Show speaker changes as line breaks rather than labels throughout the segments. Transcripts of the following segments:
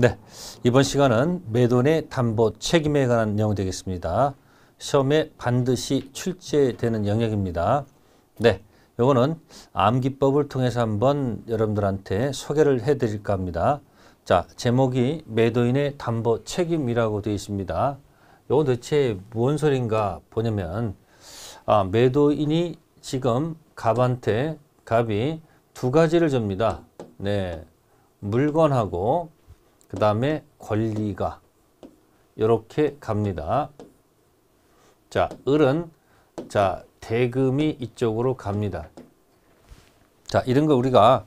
네, 이번 시간은 매도의 담보 책임에 관한 내용 되겠습니다. 시험에 반드시 출제되는 영역입니다. 네, 요거는 암기법을 통해서 한번 여러분들한테 소개를 해드릴까 합니다. 자, 제목이 매도인의 담보 책임이라고 되어 있습니다. 요건 대체뭔 소린가 보냐면 아, 매도인이 지금 갑한테 갑이 두 가지를 줍니다. 네, 물건하고 그 다음에 권리가 이렇게 갑니다. 자, 을은 자 대금이 이쪽으로 갑니다. 자, 이런 걸 우리가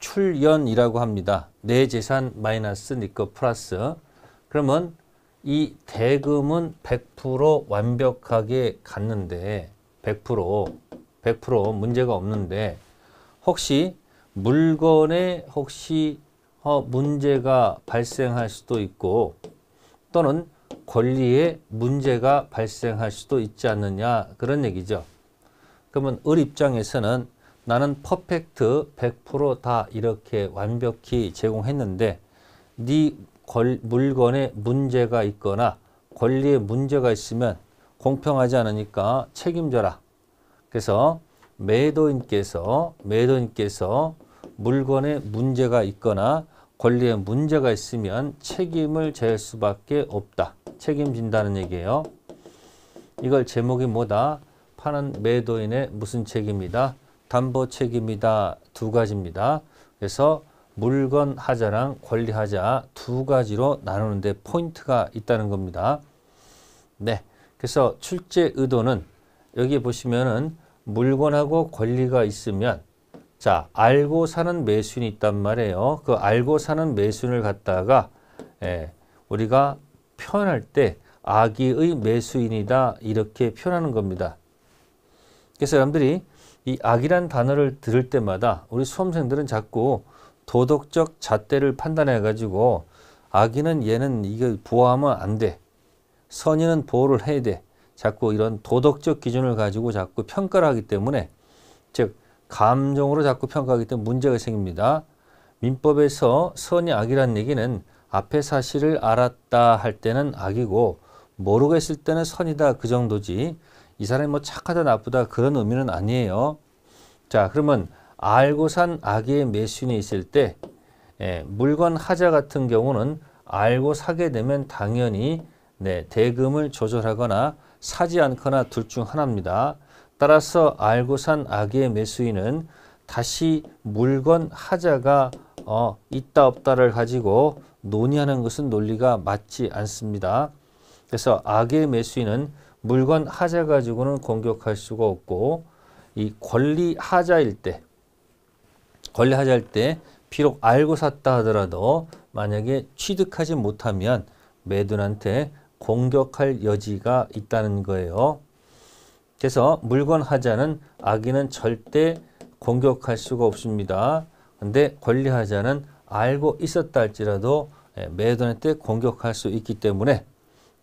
출연이라고 합니다. 내 재산 마이너스 니거 네 플러스. 그러면 이 대금은 100% 완벽하게 갔는데 100% 100% 문제가 없는데 혹시 물건에 혹시 어, 문제가 발생할 수도 있고 또는 권리에 문제가 발생할 수도 있지 않느냐 그런 얘기죠. 그러면 을 입장에서는 나는 퍼펙트 100%다 이렇게 완벽히 제공했는데 네 걸, 물건에 문제가 있거나 권리에 문제가 있으면 공평하지 않으니까 책임져라. 그래서 매도인께서 매도인께서 물건에 문제가 있거나 권리에 문제가 있으면 책임을 질 수밖에 없다. 책임진다는 얘기예요. 이걸 제목이 뭐다? 파는 매도인의 무슨 책임이다? 담보 책임이다. 두 가지입니다. 그래서 물건 하자랑 권리 하자 두 가지로 나누는데 포인트가 있다는 겁니다. 네. 그래서 출제 의도는 여기 보시면은 물건하고 권리가 있으면 자, 알고 사는 매수인이 있단 말이에요. 그 알고 사는 매순을 갖다가 예, 우리가 표현할 때 아기의 매수인이다 이렇게 표현하는 겁니다. 그래서 여러분들이 이 악이란 단어를 들을 때마다 우리 수험생들은 자꾸 도덕적 잣대를 판단해 가지고 악인은 얘는 이거 보호하면 안 돼. 선인은 보호를 해야 돼. 자꾸 이런 도덕적 기준을 가지고 자꾸 평가를 하기 때문에 즉 감정으로 자꾸 평가하기 때문에 문제가 생깁니다. 민법에서 선이 악이라는 얘기는 앞에 사실을 알았다 할 때는 악이고 모르겠을 때는 선이다 그 정도지 이 사람이 뭐 착하다 나쁘다 그런 의미는 아니에요. 자 그러면 알고 산 악의 매순이 있을 때 예, 물건 하자 같은 경우는 알고 사게 되면 당연히 네, 대금을 조절하거나 사지 않거나 둘 중 하나입니다. 따라서 알고 산 악의 매수인은 다시 물건 하자가 어, 있다 없다를 가지고 논의하는 것은 논리가 맞지 않습니다. 그래서 악의 매수인은 물건 하자 가지고는 공격할 수가 없고 이 권리 하자일 때 권리 하자일 때 비록 알고 샀다 하더라도 만약에 취득하지 못하면 매도한테 공격할 여지가 있다는 거예요. 그래서 물건 하자는 악인은 절대 공격할 수가 없습니다. 근데 권리 하자는 알고 있었다 할지라도 예, 매도할 때 공격할 수 있기 때문에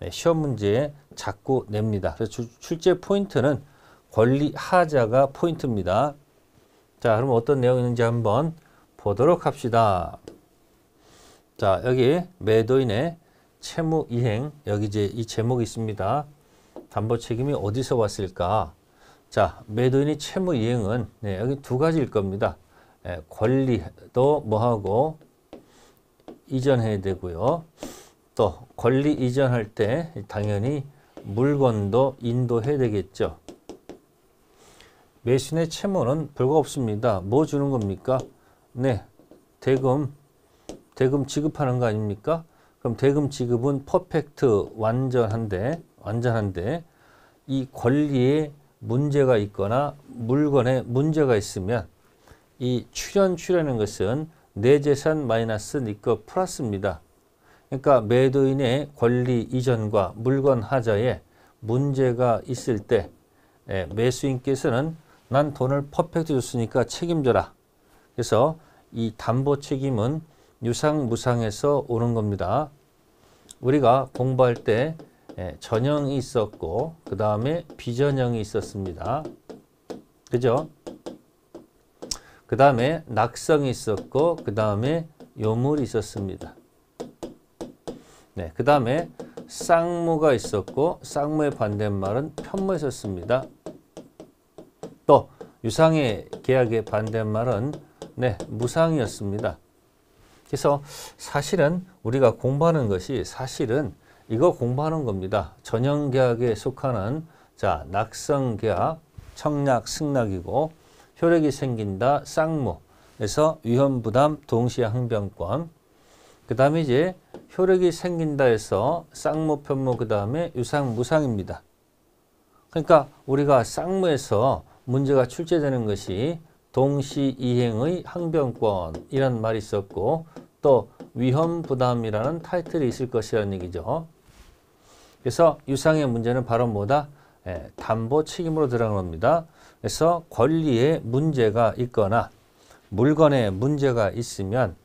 예, 시험 문제에 자꾸 냅니다. 그래서 출제 포인트는 권리 하자가 포인트입니다. 자, 그럼 어떤 내용이 있는지 한번 보도록 합시다. 자, 여기 매도인의 채무 이행, 여기 이제 이 제목이 있습니다. 담보 책임이 어디서 왔을까? 자, 매도인의 채무 이행은 네, 여기 두 가지일 겁니다. 예, 권리도 뭐하고 이전해야 되고요. 또 권리 이전할 때 당연히 물건도 인도해야 되겠죠. 매신의 채무는 별거 없습니다. 뭐 주는 겁니까? 네, 대금, 대금 지급하는 거 아닙니까? 그럼 대금 지급은 퍼펙트 완전한데 완전한데 이 권리에 문제가 있거나 물건에 문제가 있으면 이 출연 출연는 것은 내 재산 마이너스 니거 네 플러스입니다. 그러니까 매도인의 권리 이전과 물건 하자에 문제가 있을 때 예, 매수인께서는 난 돈을 퍼펙트 줬으니까 책임져라. 그래서 이 담보 책임은 유상 무상에서 오는 겁니다. 우리가 공부할 때 예, 전형이 있었고 그 다음에 비전형이 있었습니다. 그죠? 그 다음에 낙성이 있었고 그 다음에 요물이 있었습니다. 네, 그 다음에 쌍무가 있었고 쌍무의 반대말은 편무 있었습니다. 또 유상의 계약의 반대말은 네, 무상이었습니다. 그래서 사실은 우리가 공부하는 것이 사실은 이거 공부하는 겁니다. 전형계약에 속하는 자 낙성계약, 청약, 승낙이고 효력이 생긴다, 쌍무. 에서 위험부담, 동시에 항변권. 그 다음에 이제 효력이 생긴다 해서 쌍무, 편무, 그 다음에 유상, 무상입니다. 그러니까 우리가 쌍무에서 문제가 출제되는 것이 동시이행의 항변권이란 말이 있었고 또 위험부담이라는 타이틀이 있을 것이라는 얘기죠. 그래서 유상의 문제는 바로 뭐다? 예, 담보 책임으로 들어간 겁니다. 그래서 권리에 문제가 있거나 물건에 문제가 있으면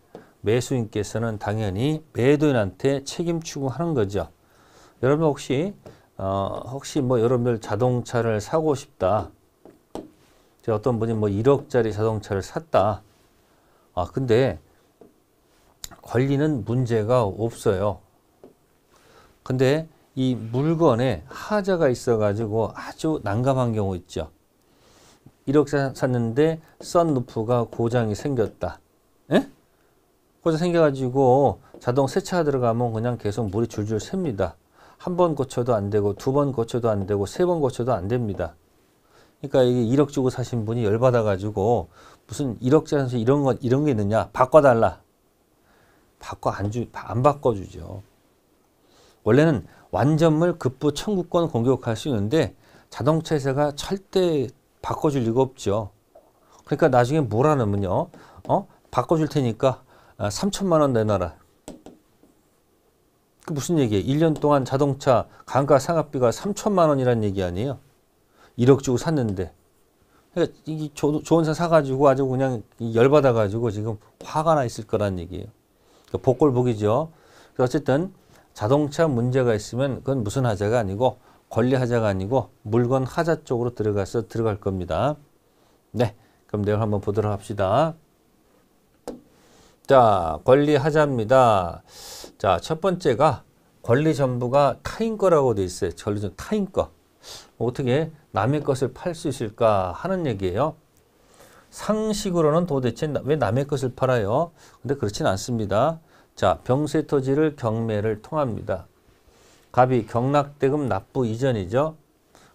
매수인께서는 당연히 매도인한테 책임 추구하는 거죠. 여러분 혹시 어, 혹시 뭐 여러분들 자동차를 사고 싶다. 어떤 분이 뭐 1억짜리 자동차를 샀다. 아 근데 권리는 문제가 없어요. 근데 이 물건에 하자가 있어가지고 아주 난감한 경우 있죠. 1억 샀는데 썬루프가 고장이 생겼다. 에? 예? 고장 생겨가지고 자동 세차 들어가면 그냥 계속 물이 줄줄 셉니다. 한 번 고쳐도 안 되고 두 번 고쳐도 안 되고 세 번 고쳐도 안 됩니다. 그러니까 이게 1억 주고 사신 분이 열받아가지고 무슨 1억짜리 이런 건 이런 게 있느냐 바꿔달라. 바꿔 안 주 안 바꿔주죠. 원래는 완전물 급부 청구권 공격할 수 있는데 자동차 회사가 절대 바꿔줄 리가 없죠. 그러니까 나중에 뭐라냐면요 어? 바꿔줄 테니까 3천만 아, 원 내놔라. 그 무슨 얘기예요? 1년 동안 자동차 감가 상각비가 3천만 원이라는 얘기 아니에요? 1억 주고 샀는데. 그러니까 이 좋은 차 사가지고 아주 그냥 열받아가지고 지금 화가 나 있을 거란 얘기예요. 그러니까 복골복이죠. 그러니까 어쨌든 자동차 문제가 있으면 그건 무슨 하자가 아니고 권리 하자가 아니고 물건 하자 쪽으로 들어가서 들어갈 겁니다. 네, 그럼 내용 한번 보도록 합시다. 자, 권리 하자입니다. 자, 첫 번째가 권리 전부가 타인 거라고 돼 있어요. 권리 전 타인 거. 뭐 어떻게 남의 것을 팔 수 있을까 하는 얘기예요. 상식으로는 도대체 왜 남의 것을 팔아요? 근데 그렇진 않습니다. 자, 병세 토지를 경매를 통합니다. 갑이 경락대금 납부 이전이죠.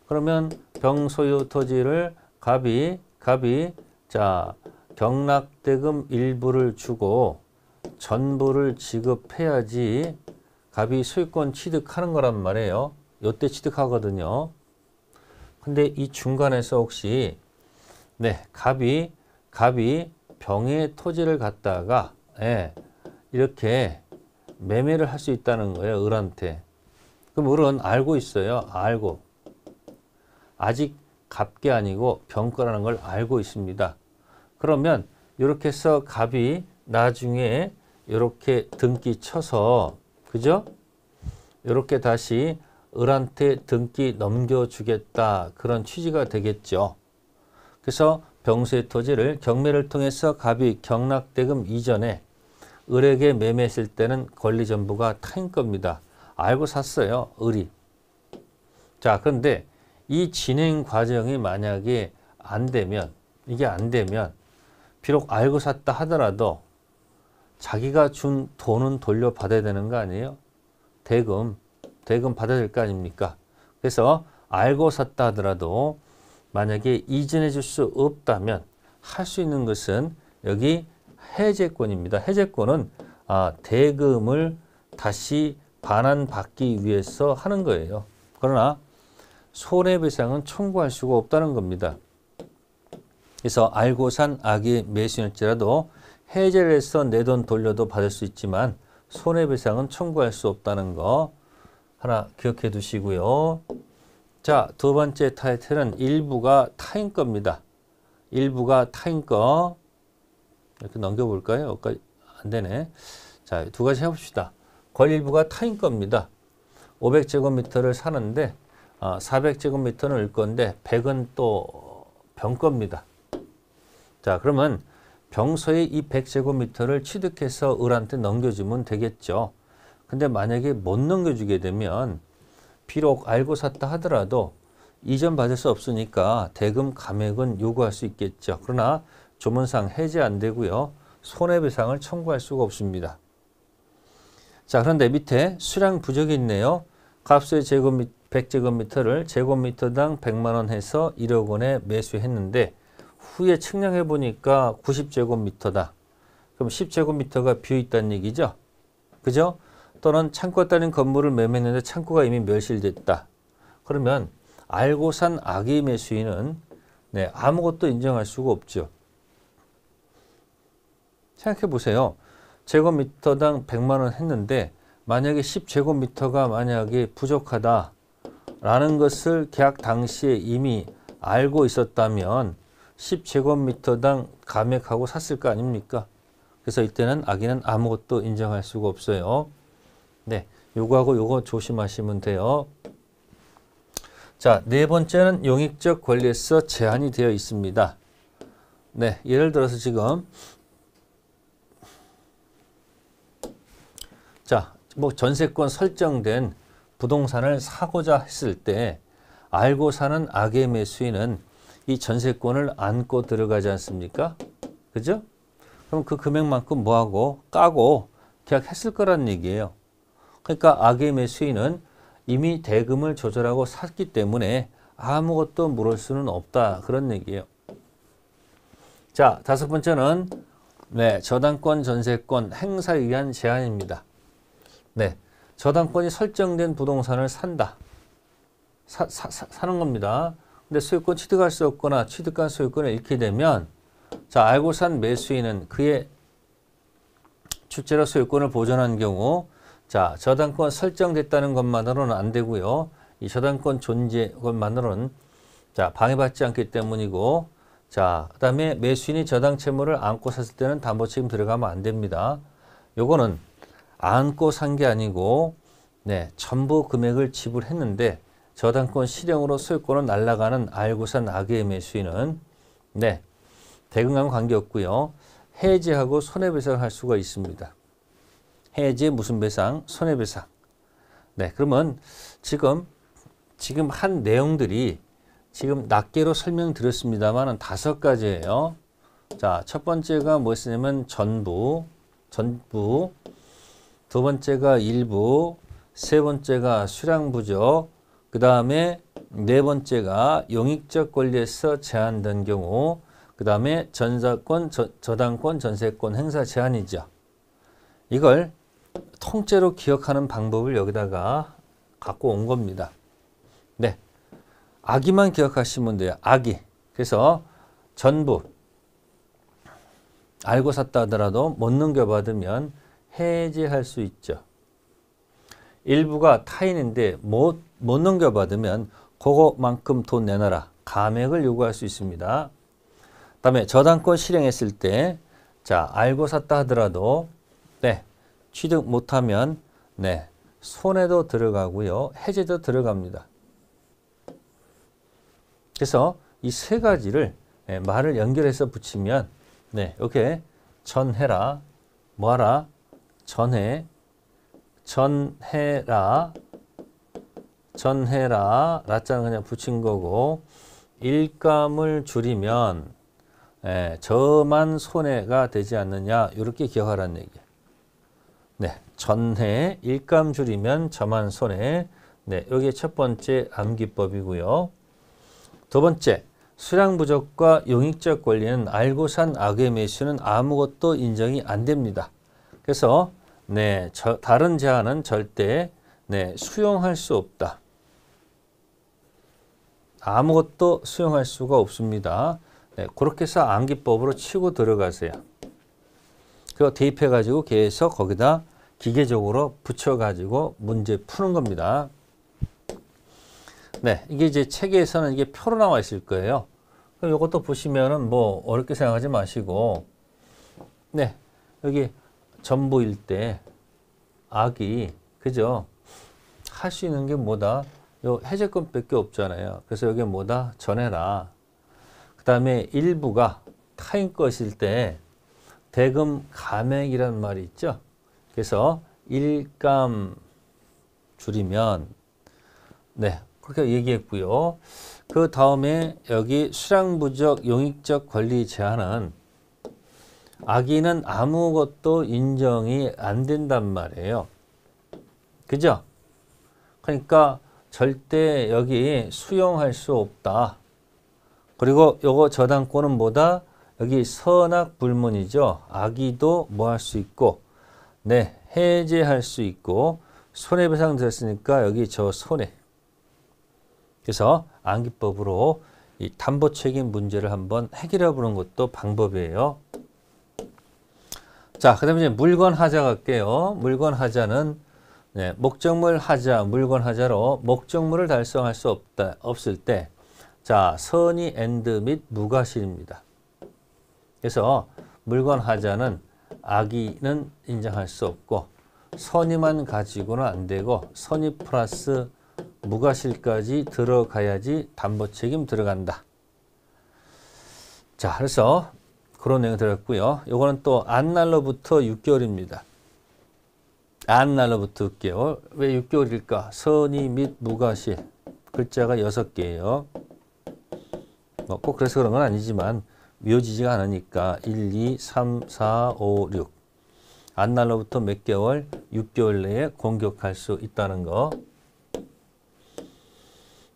그러면 병소유 토지를 갑이 갑이 자, 경락대금 일부를 주고 전부를 지급해야지 갑이 소유권 취득하는 거란 말이에요. 요때 취득하거든요. 근데 이 중간에서 혹시 네, 갑이 갑이 병의 토지를 갖다가 예, 이렇게 매매를 할 수 있다는 거예요. 을한테. 그럼 을은 알고 있어요. 알고. 아직 갑게 아니고 병거라는 걸 알고 있습니다. 그러면 이렇게 해서 갑이 나중에 이렇게 등기 쳐서 그죠? 이렇게 다시 을한테 등기 넘겨주겠다 그런 취지가 되겠죠. 그래서 병수의 토지를 경매를 통해서 갑이 경락대금 이전에 을에게 매매했을 때는 권리 전부가 타인 겁니다. 알고 샀어요. 을이. 자 그런데 이 진행 과정이 만약에 안 되면 이게 안 되면 비록 알고 샀다 하더라도 자기가 준 돈은 돌려받아야 되는 거 아니에요? 대금, 대금 받아야 될 거 아닙니까? 그래서 알고 샀다 하더라도 만약에 이전해 줄 수 없다면 할 수 있는 것은 여기 해제권입니다. 해제권은 아, 대금을 다시 반환받기 위해서 하는 거예요. 그러나 손해배상은 청구할 수가 없다는 겁니다. 그래서 알고 산 악의 매수일지라도 해제를 해서 내 돈 돌려도 받을 수 있지만 손해배상은 청구할 수 없다는 거 하나 기억해 두시고요. 자, 두 번째 타이틀은 일부가 타인 겁니다. 일부가 타인 거. 이렇게 넘겨볼까요? 어, 안 되네. 자, 두 가지 해봅시다. 권리부가 타인 겁니다. 500제곱미터를 사는데 아, 400제곱미터는 을 건데 100은 또 병 겁니다. 자, 그러면 병서의 이 100제곱미터를 취득해서 을한테 넘겨주면 되겠죠. 근데 만약에 못 넘겨주게 되면 비록 알고 샀다 하더라도 이전 받을 수 없으니까 대금 감액은 요구할 수 있겠죠. 그러나 조문상 해제 안 되고요. 손해배상을 청구할 수가 없습니다. 자 그런데 밑에 수량 부족이 있네요. 값의 제곱미, 100제곱미터를 제곱미터당 100만원 해서 1억원에 매수했는데 후에 측량해 보니까 90제곱미터다. 그럼 10제곱미터가 비어있다는 얘기죠. 그죠? 또는 창고 딸린 건물을 매매했는데 창고가 이미 멸실됐다. 그러면 알고 산 악의 매수인은 네, 아무것도 인정할 수가 없죠. 생각해 보세요. 제곱미터당 100만 원 했는데 만약에 10제곱미터가 만약에 부족하다라는 것을 계약 당시에 이미 알고 있었다면 10제곱미터당 감액하고 샀을 거 아닙니까? 그래서 이때는 아기는 아무것도 인정할 수가 없어요. 네, 요거하고 요거 조심하시면 돼요. 자, 네 번째는 용익적 권리에서 제한이 되어 있습니다. 네, 예를 들어서 지금 자, 뭐 전세권 설정된 부동산을 사고자 했을 때 알고 사는 악의 매수인은 이 전세권을 안고 들어가지 않습니까? 그죠? 그럼 그 금액만큼 뭐하고 까고 계약했을 거란 얘기예요. 그러니까 악의 매수인은 이미 대금을 조절하고 샀기 때문에 아무것도 물을 수는 없다 그런 얘기예요. 자 다섯 번째는 네, 저당권 전세권 행사에 의한 제한입니다. 네. 저당권이 설정된 부동산을 산다. 사, 사, 사는 겁니다. 근데 소유권 취득할 수 없거나 취득한 소유권을 잃게 되면 자, 알고 산 매수인은 그의 주제로 소유권을 보존한 경우 자, 저당권 설정됐다는 것만으로는 안 되고요. 이 저당권 존재 것만으로는 자, 방해받지 않기 때문이고 자, 그다음에 매수인이 저당 채무를 안고 샀을 때는 담보 책임 들어가면 안 됩니다. 요거는 안고 산 게 아니고 네, 전부 금액을 지불했는데 저당권 실형으로 소유권은 날라가는 알고 산 악의 매수인은 네, 대응한 관계없고요. 해지하고 손해배상을 할 수가 있습니다. 해지 무슨 배상? 손해배상. 네, 그러면 지금 지금 한 내용들이 지금 낱개로 설명드렸습니다만 다섯 가지예요. 자, 첫 번째가 뭐였냐면 전부, 전부, 두 번째가 일부, 세 번째가 수량 부족, 그 다음에 네 번째가 용익적 권리에서 제한된 경우, 그 다음에 전자권, 저, 당권 전세권 행사 제한이죠. 이걸 통째로 기억하는 방법을 여기다가 갖고 온 겁니다. 네. 아기만 기억하시면 돼요. 아기. 그래서 전부 알고 샀다 하더라도 못 넘겨받으면 해제할 수 있죠. 일부가 타인인데 못, 못 넘겨받으면 그거만큼 돈 내놔라. 감액을 요구할 수 있습니다. 다음에 저당권 실행했을 때, 자, 알고 샀다 하더라도, 네, 취득 못하면, 네, 손해도 들어가고요. 해제도 들어갑니다. 그래서 이 세 가지를 네, 말을 연결해서 붙이면, 네, 이렇게 전해라, 뭐하라, 전해 전해라 전해라 라자는 그냥 붙인 거고 일감을 줄이면 예, 저만 손해가 되지 않느냐 이렇게 기억하라는 얘기예요. 네, 전해 일감 줄이면 저만 손해. 네, 여기 첫 번째 암기법이고요. 두 번째 수량 부족과 용익적 권리는 알고 산 악의 매수는 아무것도 인정이 안 됩니다. 그래서 네, 저, 다른 제안은 절대 네, 수용할 수 없다. 아무것도 수용할 수가 없습니다. 네, 그렇게 해서 암기법으로 치고 들어가세요. 그거 대입해가지고 계속 거기다 기계적으로 붙여가지고 문제 푸는 겁니다. 네, 이게 이제 책에서는 이게 표로 나와 있을 거예요. 그럼 이것도 보시면은 뭐 어렵게 생각하지 마시고, 네, 여기 전부일 때 악이 그죠? 할 수 있는 게 뭐다? 요 해제권밖에 없잖아요. 그래서 여기 뭐다? 전해라. 그 다음에 일부가 타인 것일 때 대금 감액이란 말이 있죠. 그래서 일감 줄이면 네 그렇게 얘기했고요. 그 다음에 여기 수량부적 용익적 권리 제한은 아기는 아무것도 인정이 안 된단 말이에요. 그죠? 그러니까 절대 여기 수용할 수 없다. 그리고 요거 저당권은 뭐다? 여기 선악 불문이죠. 악의도 뭐 할 수 있고 네 해제할 수 있고 손해배상 됐으니까 여기 저 손해. 그래서 안기법으로 이 담보 책임 문제를 한번 해결해 보는 것도 방법이에요. 자, 그 다음에 물건 하자 갈게요. 물건 하자는 네, 목적물 하자, 물건 하자로 목적물을 달성할 수 없다, 없을 때, 자, 선의 엔드 및 무과실입니다. 그래서 물건 하자는 악의는 인정할 수 없고, 선의만 가지고는 안 되고, 선의 플러스 무과실까지 들어가야지 담보 책임 들어간다. 자, 그래서 그런 내용 이 들었고요. 요거는 또안 날로부터 6개월입니다. 안 날로부터 6개월. 왜 6개월일까? 선의 및 무가시. 글자가 6개예요. 뭐꼭 그래서 그런 건 아니지만 미워지지가 않으니까 1, 2, 3, 4, 5, 6. 안 날로부터 몇 개월? 6개월 내에 공격할 수 있다는 거.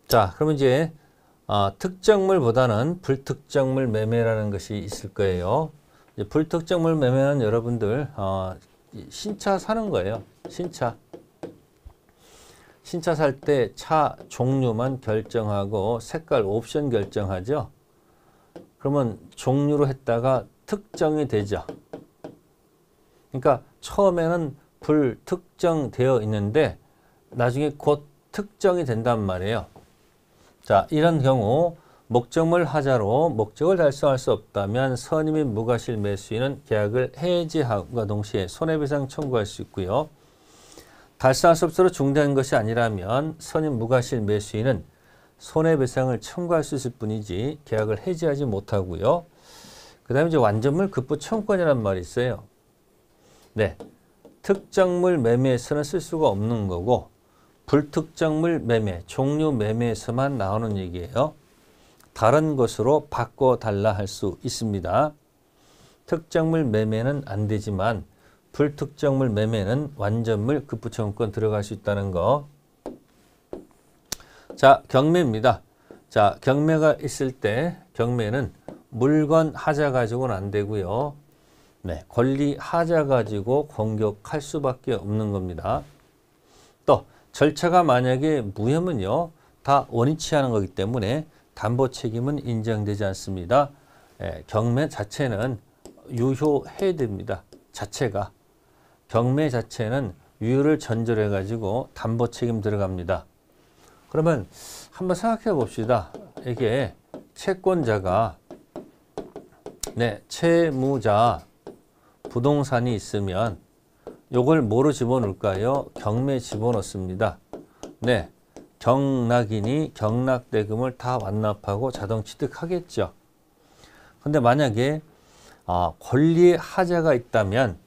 자, 그럼 이제 아, 특정물보다는 불특정물 매매라는 것이 있을 거예요. 불특정물 매매는 여러분들 어, 신차 사는 거예요. 신차. 신차 살 때 차 종류만 결정하고 색깔 옵션 결정하죠. 그러면 종류로 했다가 특정이 되죠. 그러니까 처음에는 불특정되어 있는데 나중에 곧 특정이 된단 말이에요. 자, 이런 경우 목적물 하자로 목적을 달성할 수 없다면 선임인 무과실 매수인은 계약을 해지함과 동시에 손해배상 청구할 수 있고요. 달성할 수 없어로 중단한 것이 아니라면 선임 무과실 매수인은 손해배상을 청구할 수 있을 뿐이지 계약을 해지하지 못하고요. 그 다음에 이제 완전물 급부 청구권이란 말이 있어요. 네. 특정물 매매에서는 쓸 수가 없는 거고 불특정물 매매, 종류 매매에서만 나오는 얘기예요. 다른 것으로 바꿔달라 할 수 있습니다. 특정물 매매는 안 되지만 불특정물 매매는 완전물 급부채권 들어갈 수 있다는 거. 자, 경매입니다. 자, 경매가 있을 때 경매는 물건 하자 가지고는 안 되고요. 네, 권리 하자 가지고 공격할 수밖에 없는 겁니다. 절차가 만약에 무혐은요. 다 원위치 하는 거기 때문에 담보 책임은 인정되지 않습니다. 예, 경매 자체는 유효해야 됩니다. 자체가. 경매 자체는 유효를 전제 해가지고 담보 책임 들어갑니다. 그러면 한번 생각해 봅시다. 이게 채권자가 네, 채무자 부동산이 있으면 요걸 뭐로 집어넣을까요? 경매 집어넣습니다. 네. 경락인이 경락대금을 다 완납하고 자동 취득하겠죠. 근데 만약에 아, 권리의 하자가 있다면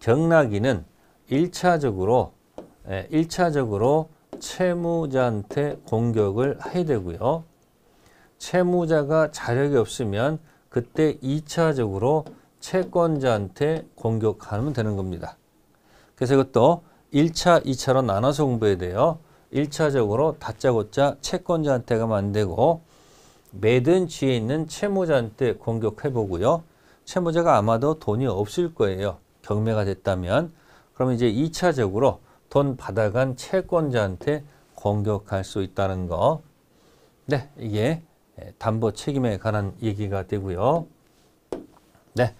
경락인은 1차적으로 1차적으로 예, 채무자한테 공격을 해야 되고요. 채무자가 자력이 없으면 그때 2차적으로 채권자한테 공격하면 되는 겁니다. 그래서 이것도 1차, 2차로 나눠서 공부해야 돼요. 1차적으로 다짜고짜 채권자한테 가면 안 되고 매든 쥐에 있는 채무자한테 공격해보고요. 채무자가 아마도 돈이 없을 거예요. 경매가 됐다면. 그러 이제 2차적으로 돈 받아간 채권자한테 공격할 수 있다는 거. 네, 이게 담보 책임에 관한 얘기가 되고요. 네.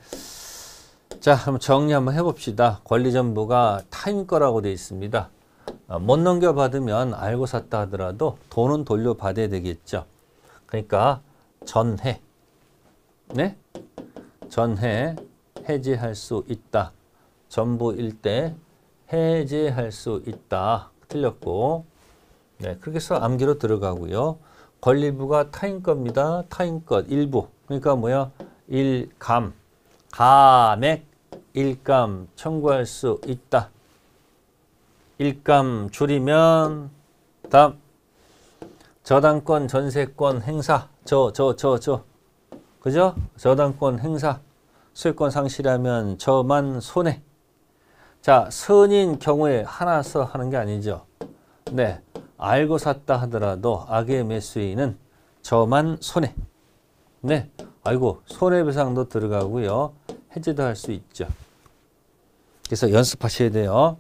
자, 한번 정리 한번 해봅시다. 권리전부가 타인 거라고 되어 있습니다. 어, 못 넘겨받으면 알고 샀다 하더라도 돈은 돌려받아야 되겠죠. 그러니까 전해, 네? 전해, 해지할 수 있다. 전부일 때 해제할 수 있다. 틀렸고 네, 그렇게 해서 암기로 들어가고요. 권리부가 타인 겁니다. 타인 것 일부. 그러니까 뭐야? 일감 감액 일감 청구할 수 있다. 일감 줄이면 다음 저당권 전세권 행사 저 저 저 저 그죠? 저당권 행사 소유권 상실하면 저만 손해 자 선인 경우에 하나서 하는 게 아니죠. 네 알고 샀다 하더라도 악의 매수인은 저만 손해 네아고 손해배상도 들어가고요. 해제도 할 수 있죠. 그래서 연습하셔야 돼요.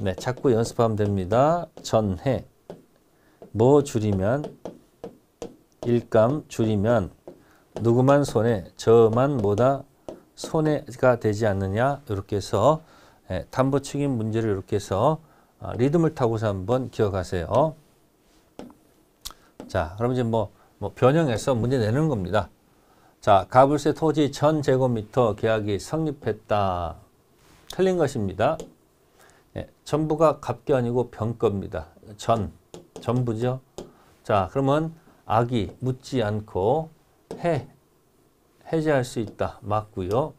네, 자꾸 연습하면 됩니다. 전해. 뭐 줄이면 일감 줄이면 누구만 손해 저만 뭐다 손해가 되지 않느냐 이렇게 해서 예, 담보 축인 문제를 이렇게 해서 아, 리듬을 타고서 한번 기억하세요. 자, 그럼 이제 뭐, 뭐 변형해서 문제 내는 겁니다. 자, 가불세 토지 전 제곱미터 계약이 성립했다. 틀린 것입니다. 네, 전부가 갑기 아니고 병겁니다. 전, 전부죠. 자, 그러면 악이 묻지 않고 해, 해제할 수 있다. 맞고요.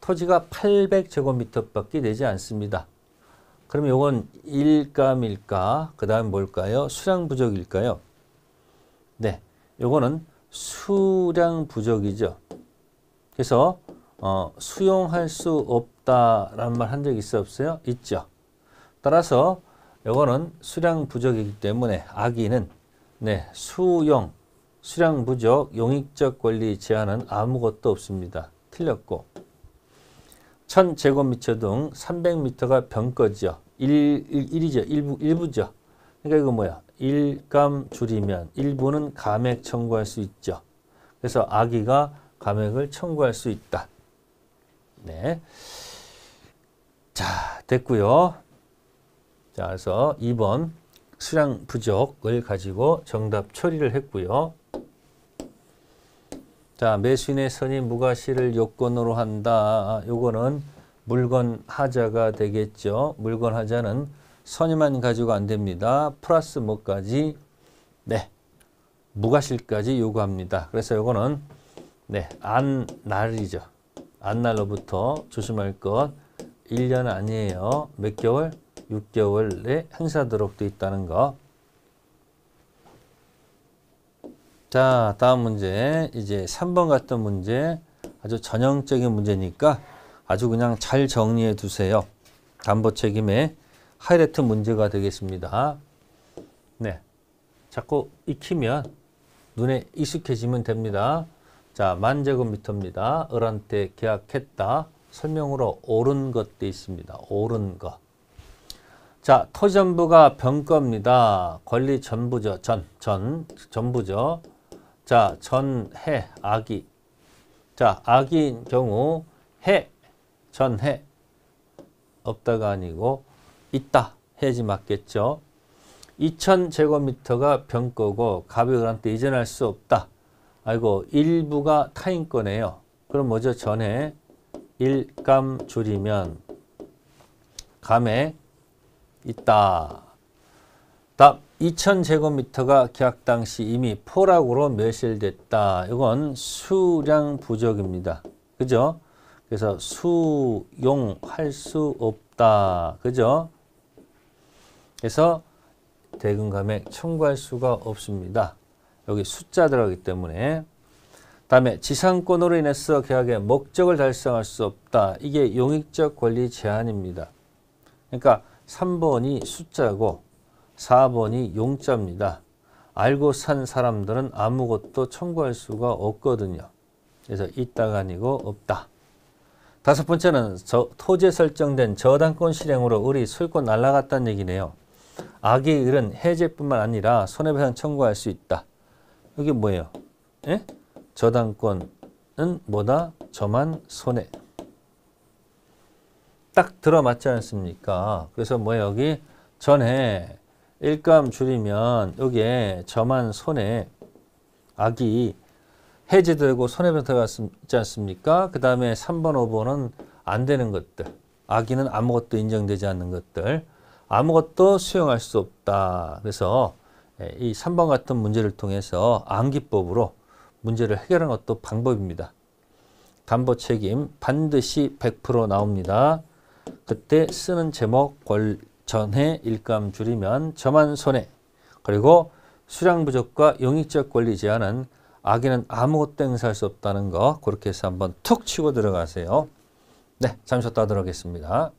토지가 800제곱미터밖에 되지 않습니다. 그럼 이건 일감일까? 그 다음에 뭘까요? 수량 부족일까요? 네, 이거는 수량 부족이죠. 그래서 어, 수용할 수 없다라는 말 한 적 있어 없어요? 있죠. 따라서 이거는 수량 부족이기 때문에 아기는 네, 수용, 수량 부족, 용익적 권리 제한은 아무것도 없습니다. 틀렸고 1000제곱미터 등 300m가 병거지요. 1, 1, 이죠 일부, 일부죠. 그러니까 이거 뭐야? 일감 줄이면 일부는 감액 청구할 수 있죠. 그래서 아기가 감액을 청구할 수 있다. 네. 자, 됐고요. 자, 그래서 2번 수량 부족을 가지고 정답 처리를 했고요. 자, 매수인의 선이 무과실을 요건으로 한다. 요거는 물건 하자가 되겠죠. 물건 하자는 선이만 가지고 안 됩니다. 플러스 뭐까지? 네. 무과실까지 요구합니다. 그래서 요거는 네, 안날이죠. 안날로부터 조심할 것 1년 아니에요. 몇 개월? 6개월 내 행사하도록 돼 있다는 거. 자, 다음 문제. 이제 3번 같은 문제. 아주 전형적인 문제니까 아주 그냥 잘 정리해 두세요. 담보 책임에 하이라이트 문제가 되겠습니다. 네. 자꾸 익히면 눈에 익숙해지면 됩니다. 자, 만제곱미터입니다. 을한테 계약했다. 설명으로 옳은 것도 있습니다. 옳은 것. 자, 토지 전부가 병거입니다. 권리 전부죠. 전, 전, 전부죠. 자, 전, 해, 아기. 자, 아기인 경우 해, 전해. 없다가 아니고 있다 해야지 맞겠죠. 2000제곱미터가 변거고 갑의을한테 이전할 수 없다. 아이고 일부가 타인 거네요. 그럼 뭐죠? 전에 일감 줄이면 감에 있다. 답 2000제곱미터가 계약 당시 이미 포락으로 멸실됐다. 이건 수량 부족입니다. 그죠? 그래서 수용할 수 없다. 그죠? 그래서 대금 감액 청구할 수가 없습니다. 여기 숫자 들어가기 때문에 다음에 지상권으로 인해서 계약의 목적을 달성할 수 없다. 이게 용익적 권리 제한입니다. 그러니까 3번이 숫자고 4번이 용자입니다. 알고 산 사람들은 아무것도 청구할 수가 없거든요. 그래서 있다가 아니고 없다. 다섯 번째는 저, 토지 설정된 저당권 실행으로 우리 소유권 날라갔다는 얘기네요. 악의 일은 해제뿐만 아니라 손해배상 청구할 수 있다. 이게 뭐예요? 예? 저당권은 뭐다? 저만 손해. 딱 들어맞지 않습니까? 그래서 뭐 여기 전에 일감 줄이면 여기에 저만 손해 악이 해제되고 손해배상 들어갔지 않습니까? 그 다음에 3번, 5번은 안 되는 것들. 악의는 아무것도 인정되지 않는 것들. 아무것도 수용할 수 없다. 그래서 예, 이 3번 같은 문제를 통해서 암기법으로 문제를 해결하는 것도 방법입니다. 담보 책임 반드시 100% 나옵니다. 그때 쓰는 제목 권, 전해 일감 줄이면 저만 손해 그리고 수량 부족과 용익적 권리 제한은 아기는 아무것도 행사할 수 없다는 거 그렇게 해서 한번 툭 치고 들어가세요. 네, 잠시 후었다 하도록 하겠습니다.